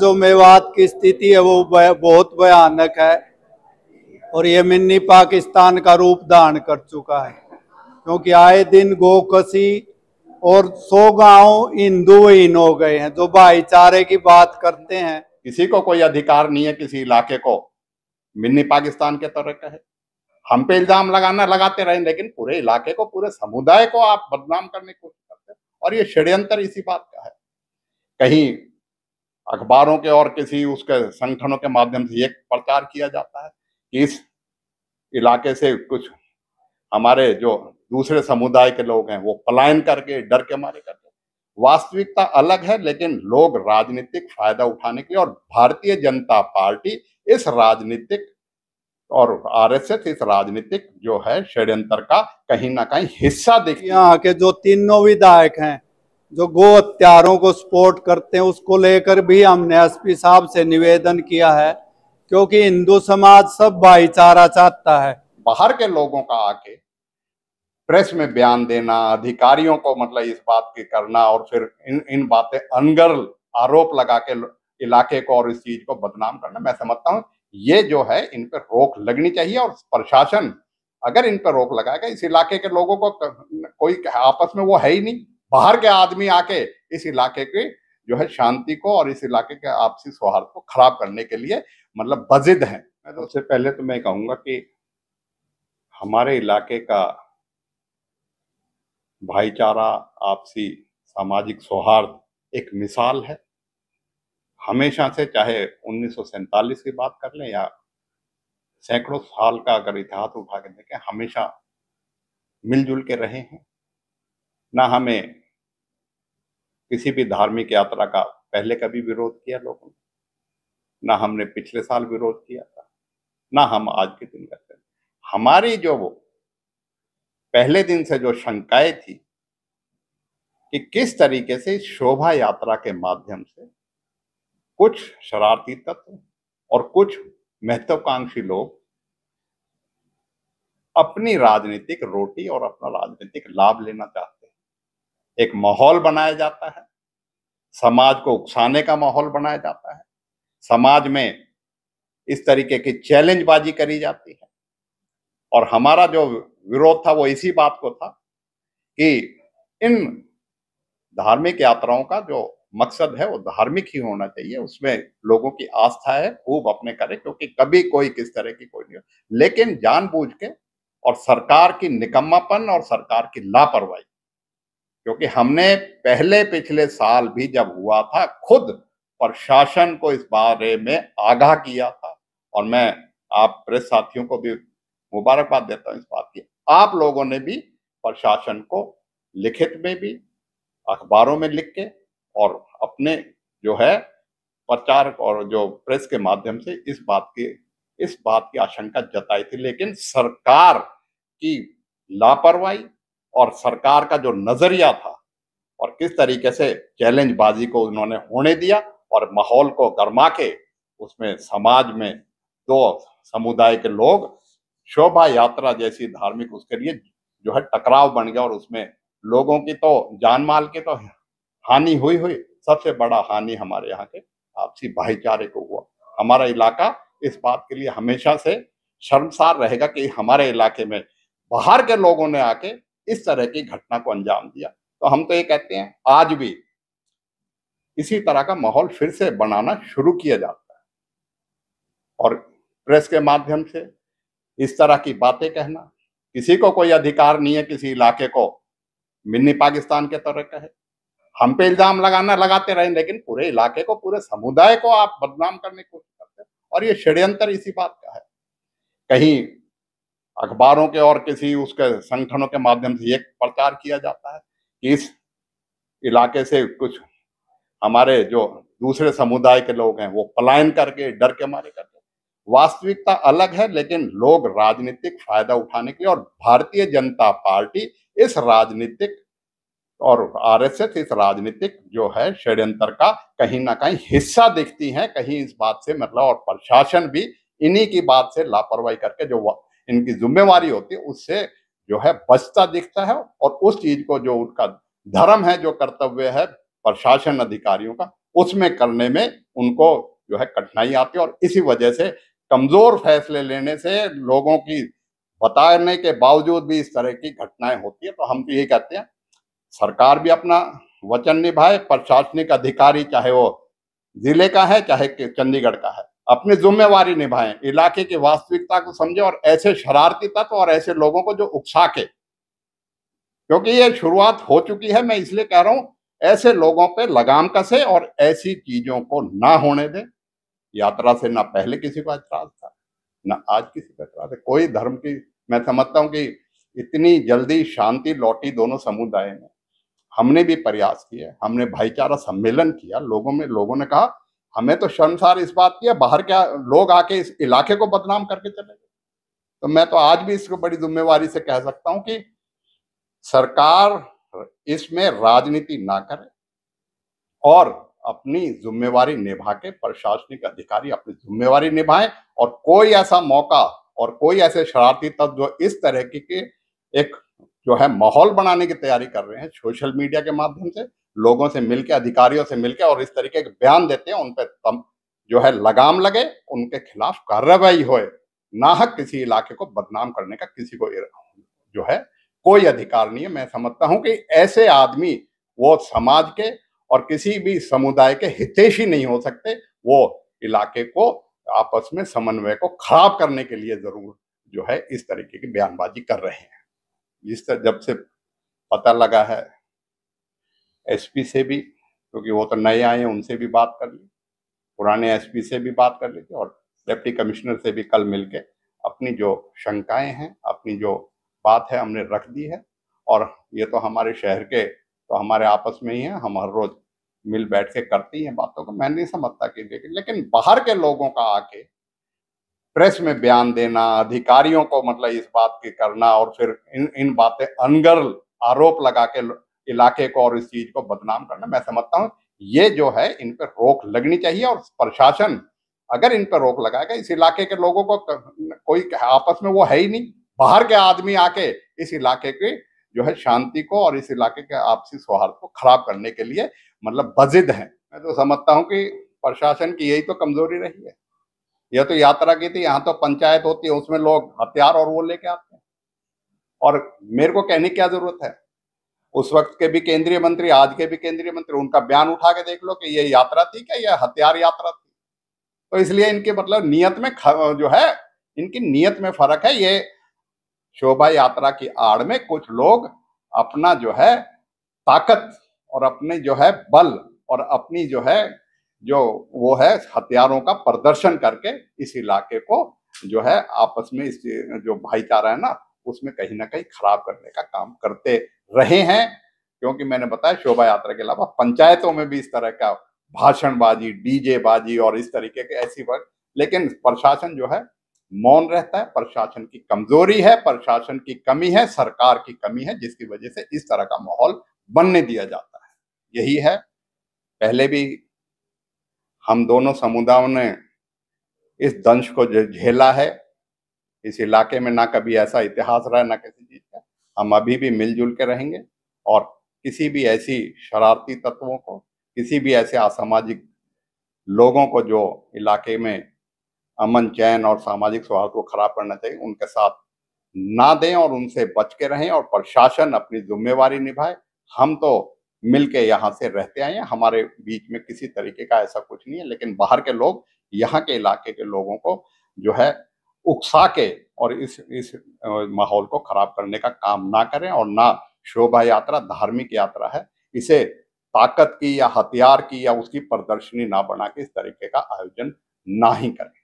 जो मेवात की स्थिति है वो बहुत भयानक है और ये मिन्नी पाकिस्तान का रूप धारण कर चुका है क्योंकि आए दिन गोकसी और सो गांव हिंदूहीन हो गए हैं जो भाईचारे की बात करते हैं किसी को कोई अधिकार नहीं है किसी इलाके को मिन्नी पाकिस्तान के तरह का है हम पे इल्जाम लगाना लगाते रहे लेकिन पूरे इलाके को पूरे समुदाय को आप बदनाम करने की कोशिश करते हैं और ये षड्यंत्र इसी बात का है कहीं अखबारों के और किसी उसके संगठनों के माध्यम से ये प्रचार किया जाता है कि इस इलाके से कुछ हमारे जो दूसरे समुदाय के लोग हैं वो पलायन करके डर के मारे करके वास्तविकता अलग है लेकिन लोग राजनीतिक फायदा उठाने के लिए और भारतीय जनता पार्टी इस राजनीतिक और आरएसएस इस राजनीतिक जो है षड्यंत्र का कहीं ना कहीं हिस्सा देखिए यहाँ के जो तीनों विधायक हैं जो गो हत्यारों को सपोर्ट करते हैं उसको लेकर भी हमने एसपी साहब से निवेदन किया है क्योंकि हिंदू समाज सब भाईचारा चाहता है बाहर के लोगों का आके प्रेस में बयान देना अधिकारियों को मतलब इस बात की करना और फिर इन इन बातें अनगर्ल आरोप लगा के इलाके को और इस चीज को बदनाम करना मैं समझता हूँ ये जो है इन पर रोक लगनी चाहिए और प्रशासन अगर इन पर रोक लगाएगा इस इलाके के लोगों को कोई आपस में वो है ही नहीं बाहर के आदमी आके इस इलाके के जो है शांति को और इस इलाके के आपसी सौहार्द को खराब करने के लिए मतलब बजिद है मैं तो उससे पहले तो मैं कहूंगा कि हमारे इलाके का भाईचारा आपसी सामाजिक सौहार्द एक मिसाल है हमेशा से चाहे उन्नीस की बात कर लें या सैकड़ों साल का अगर इतिहास उठा के देखें हमेशा मिलजुल के रहे हैं ना हमें किसी भी धार्मिक यात्रा का पहले कभी विरोध किया लोगों ने ना हमने पिछले साल विरोध किया था ना हम आज के दिन करते हैं हमारी जो वो पहले दिन से जो शंकाएं थी कि किस तरीके से शोभा यात्रा के माध्यम से कुछ शरारती तत्व और कुछ महत्वाकांक्षी लोग अपनी राजनीतिक रोटी और अपना राजनीतिक लाभ लेना चाहते हैं एक माहौल बनाया जाता है समाज को उकसाने का माहौल बनाया जाता है समाज में इस तरीके की चैलेंजबाजी करी जाती है और हमारा जो विरोध था वो इसी बात को था कि इन धार्मिक यात्राओं का जो मकसद है वो धार्मिक ही होना चाहिए उसमें लोगों की आस्था है खूब अपने करें क्योंकि कभी कोई किस तरह की कोई नहीं लेकिन जानबूझ के और सरकार की निकम्मापन और सरकार की लापरवाही क्योंकि हमने पहले पिछले साल भी जब हुआ था खुद प्रशासन को इस बारे में आगाह किया था और मैं आप प्रेस साथियों को भी मुबारकबाद देता हूँ इस बात की आप लोगों ने भी प्रशासन को लिखित में भी अखबारों में लिख के और अपने जो है प्रचार और जो प्रेस के माध्यम से इस बात की इस बात की आशंका जताई थी लेकिन सरकार की लापरवाही और सरकार का जो नजरिया था और किस तरीके से चैलेंज बाजी को उन्होंने होने दिया और माहौल को गर्मा के उसमें समाज में दो समुदाय के लोग शोभा यात्रा जैसी धार्मिक उसके लिए जो है टकराव बन गया और उसमें लोगों की तो जान माल की तो हानि हुई हुई सबसे बड़ा हानि हमारे यहाँ के आपसी भाईचारे को हुआ हमारा इलाका इस बात के लिए हमेशा से शर्मसार रहेगा कि हमारे इलाके में बाहर के लोगों ने आके इस तरह की घटना को अंजाम दिया तो हम तो ये कहते हैं आज भी इसी तरह का माहौल फिर से बनाना शुरू किया जाता है और प्रेस के माध्यम से इस तरह की बातें कहना किसी को कोई अधिकार नहीं है किसी इलाके को मिन्नी पाकिस्तान के तरह कहे हम पे इल्जाम लगाना लगाते रहे लेकिन पूरे इलाके को पूरे समुदाय को आप बदनाम करने की कोशिश करते हैं और ये षड्यंत्र इसी बात का है कहीं अखबारों के और किसी उसके संगठनों के माध्यम से एक प्रचार किया जाता है कि इस इलाके से कुछ हमारे जो दूसरे समुदाय के लोग हैं वो पलायन करके डर के मारे करके वास्तविकता अलग है लेकिन लोग राजनीतिक फायदा उठाने के लिए और भारतीय जनता पार्टी इस राजनीतिक और आरएसएस इस राजनीतिक जो है षड्यंत्र का कहीं ना कहीं हिस्सा दिखती है कहीं इस बात से मतलब और प्रशासन भी इन्हीं की बात से लापरवाही करके जो इनकी जिम्मेवारी होती है उससे जो है बचता दिखता है और उस चीज को जो उनका धर्म है जो कर्तव्य है प्रशासन अधिकारियों का उसमें करने में उनको जो है कठिनाई आती है और इसी वजह से कमजोर फैसले लेने से लोगों की बताने के बावजूद भी इस तरह की घटनाएं होती है तो हम तो ये कहते हैं सरकार भी अपना वचन निभाए प्रशासनिक अधिकारी चाहे वो जिले का है चाहे चंडीगढ़ का है अपनी जिम्मेवारी निभाएं इलाके की वास्तविकता को समझें और ऐसे शरारती तत्व और ऐसे लोगों को जो उकसा के क्योंकि ये शुरुआत हो चुकी है मैं इसलिए कह रहा हूं ऐसे लोगों पे लगाम कसे और ऐसी चीजों को ना होने दें यात्रा से ना पहले किसी को एतराज था ना आज किसी को एतराज है कोई धर्म की मैं समझता हूं कि इतनी जल्दी शांति लौटी दोनों समुदाय में हमने भी प्रयास किया हमने भाईचारा सम्मेलन किया लोगों में लोगों ने कहा हमें तो शर्मसार इस बात की है बाहर क्या लोग आके इस इलाके को बदनाम करके चले गए तो मैं तो आज भी इसको बड़ी जिम्मेवारी से कह सकता हूं कि सरकार इसमें राजनीति ना करे और अपनी जिम्मेवारी निभा के प्रशासनिक अधिकारी अपनी जिम्मेवारी निभाए और कोई ऐसा मौका और कोई ऐसे शरारती तत्व जो इस तरह की एक जो है माहौल बनाने की तैयारी कर रहे हैं सोशल मीडिया के माध्यम से लोगों से मिलके अधिकारियों से मिलकर और इस तरीके के बयान देते हैं उन पर जो है लगाम लगे उनके खिलाफ कार्रवाई होए नाहक किसी इलाके को बदनाम करने का किसी को जो है कोई अधिकार नहीं है मैं समझता हूं कि ऐसे आदमी वो समाज के और किसी भी समुदाय के हितेशी नहीं हो सकते वो इलाके को आपस में समन्वय को खराब करने के लिए जरूर जो है इस तरीके की बयानबाजी कर रहे हैं जिस जब से पता लगा है एसपी से भी क्योंकि वो तो नए आए हैं उनसे भी बात कर ली पुराने एसपी से भी बात कर लीजिए और डिप्टी कमिश्नर से भी कल मिलके अपनी जो शंकाएं हैं अपनी जो बात है हमने रख दी है और ये तो हमारे शहर के तो हमारे आपस में ही है हम हर रोज मिल बैठ के करते ही हैं बातों को मैं नहीं समझता कि लेकिन लेकिन बाहर के लोगों का आके प्रेस में बयान देना अधिकारियों को मतलब इस बात की करना और फिर इन इन बातें अनगर्ल आरोप लगा के इलाके को और इस चीज को बदनाम करना मैं समझता हूँ ये जो है इन पर रोक लगनी चाहिए और प्रशासन अगर इन पर रोक लगाएगा इस इलाके के लोगों को कोई आपस में वो है ही नहीं बाहर के आदमी आके इस इलाके के जो है शांति को और इस इलाके के आपसी सौहार्द को खराब करने के लिए मतलब बजिद है मैं तो समझता हूँ कि प्रशासन की यही तो कमजोरी रही है यह तो यात्रा की थी यहाँ तो पंचायत होती है उसमें लोग हथियार और वो लेके आते हैं और मेरे को कहने की क्या जरूरत है उस वक्त के भी केंद्रीय मंत्री आज के भी केंद्रीय मंत्री उनका बयान उठा के देख लो कि ये यात्रा थी क्या यह हथियार यात्रा थी तो इसलिए इनके मतलब नियत में जो है इनकी नियत में फर्क है ये शोभा यात्रा की आड़ में कुछ लोग अपना जो है ताकत और अपने जो है बल और अपनी जो है जो वो है हथियारों का प्रदर्शन करके इस इलाके को जो है आपस में इस जो भाईचारा है ना उसमें कहीं ना कहीं खराब करने का काम करते रहे हैं क्योंकि मैंने बताया शोभा यात्रा के अलावा पंचायतों में भी इस तरह का भाषणबाजी डीजे बाजी और इस तरीके के ऐसी वर्ग लेकिन प्रशासन जो है मौन रहता है प्रशासन की कमजोरी है प्रशासन की कमी है सरकार की कमी है जिसकी वजह से इस तरह का माहौल बनने दिया जाता है यही है पहले भी हम दोनों समुदायों ने इस दंश को झेला है इस इलाके में ना कभी ऐसा इतिहास रहा ना किसी चीज का हम अभी भी मिलजुल के रहेंगे और किसी भी ऐसी शरारती तत्वों को किसी भी ऐसे असामाजिक लोगों को जो इलाके में अमन चैन और सामाजिक सौहार्द को खराब करना चाहिए उनके साथ ना दें और उनसे बच के रहें और प्रशासन अपनी जिम्मेवारी निभाए हम तो मिल के यहाँ से रहते आए हैं हमारे बीच में किसी तरीके का ऐसा कुछ नहीं है लेकिन बाहर के लोग यहाँ के इलाके के लोगों को जो है उकसा के और इस इस माहौल को खराब करने का काम ना करें और ना शोभा यात्रा धार्मिक यात्रा है इसे ताकत की या हथियार की या उसकी प्रदर्शनी ना बना के इस तरीके का आयोजन ना ही करें